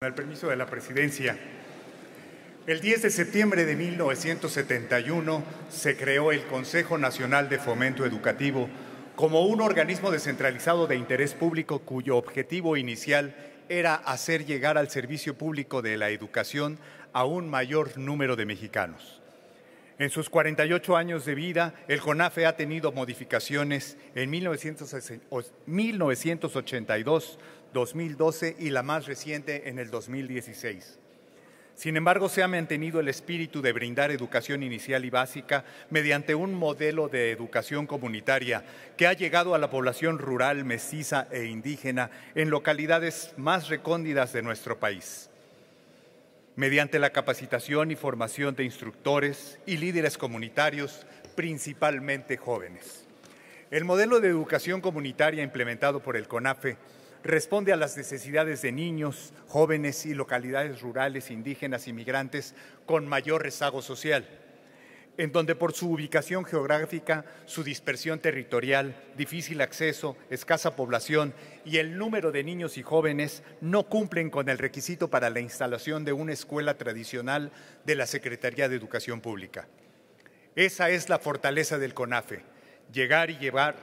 Con el permiso de la presidencia. El 10 de septiembre de 1971 se creó el Consejo Nacional de Fomento Educativo como un organismo descentralizado de interés público cuyo objetivo inicial era hacer llegar al servicio público de la educación a un mayor número de mexicanos. En sus 48 años de vida, el CONAFE ha tenido modificaciones en 1982, 2012 y la más reciente en el 2016. Sin embargo, se ha mantenido el espíritu de brindar educación inicial y básica mediante un modelo de educación comunitaria que ha llegado a la población rural, mestiza e indígena en localidades más recóndidas de nuestro país mediante la capacitación y formación de instructores y líderes comunitarios, principalmente jóvenes. El modelo de educación comunitaria implementado por el CONAFE responde a las necesidades de niños, jóvenes y localidades rurales, indígenas y migrantes con mayor rezago social en donde por su ubicación geográfica, su dispersión territorial, difícil acceso, escasa población y el número de niños y jóvenes no cumplen con el requisito para la instalación de una escuela tradicional de la Secretaría de Educación Pública. Esa es la fortaleza del CONAFE, llegar y llevar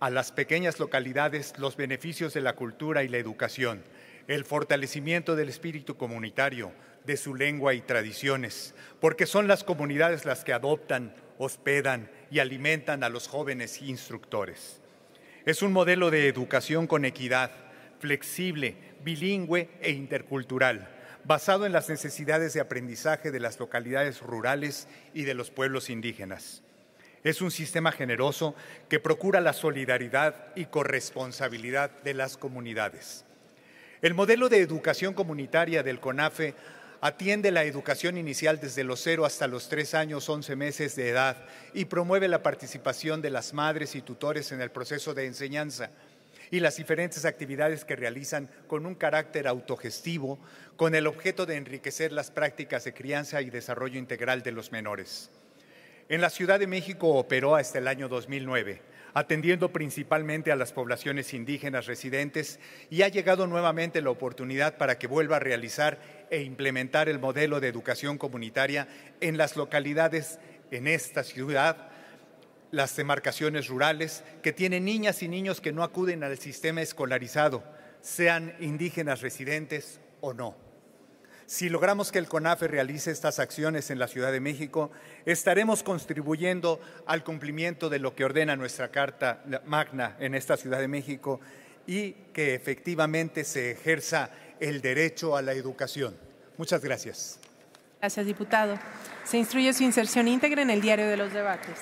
a las pequeñas localidades los beneficios de la cultura y la educación, el fortalecimiento del espíritu comunitario, de su lengua y tradiciones, porque son las comunidades las que adoptan, hospedan y alimentan a los jóvenes instructores. Es un modelo de educación con equidad, flexible, bilingüe e intercultural, basado en las necesidades de aprendizaje de las localidades rurales y de los pueblos indígenas. Es un sistema generoso que procura la solidaridad y corresponsabilidad de las comunidades. El modelo de educación comunitaria del CONAFE atiende la educación inicial desde los 0 hasta los 3 años 11 meses de edad y promueve la participación de las madres y tutores en el proceso de enseñanza y las diferentes actividades que realizan con un carácter autogestivo, con el objeto de enriquecer las prácticas de crianza y desarrollo integral de los menores. En la Ciudad de México operó hasta el año 2009 atendiendo principalmente a las poblaciones indígenas residentes y ha llegado nuevamente la oportunidad para que vuelva a realizar e implementar el modelo de educación comunitaria en las localidades en esta ciudad, las demarcaciones rurales, que tienen niñas y niños que no acuden al sistema escolarizado, sean indígenas residentes o no. Si logramos que el CONAFE realice estas acciones en la Ciudad de México, estaremos contribuyendo al cumplimiento de lo que ordena nuestra Carta Magna en esta Ciudad de México y que efectivamente se ejerza el derecho a la educación. Muchas gracias. Gracias, diputado. Se instruye su inserción íntegra en el diario de los debates.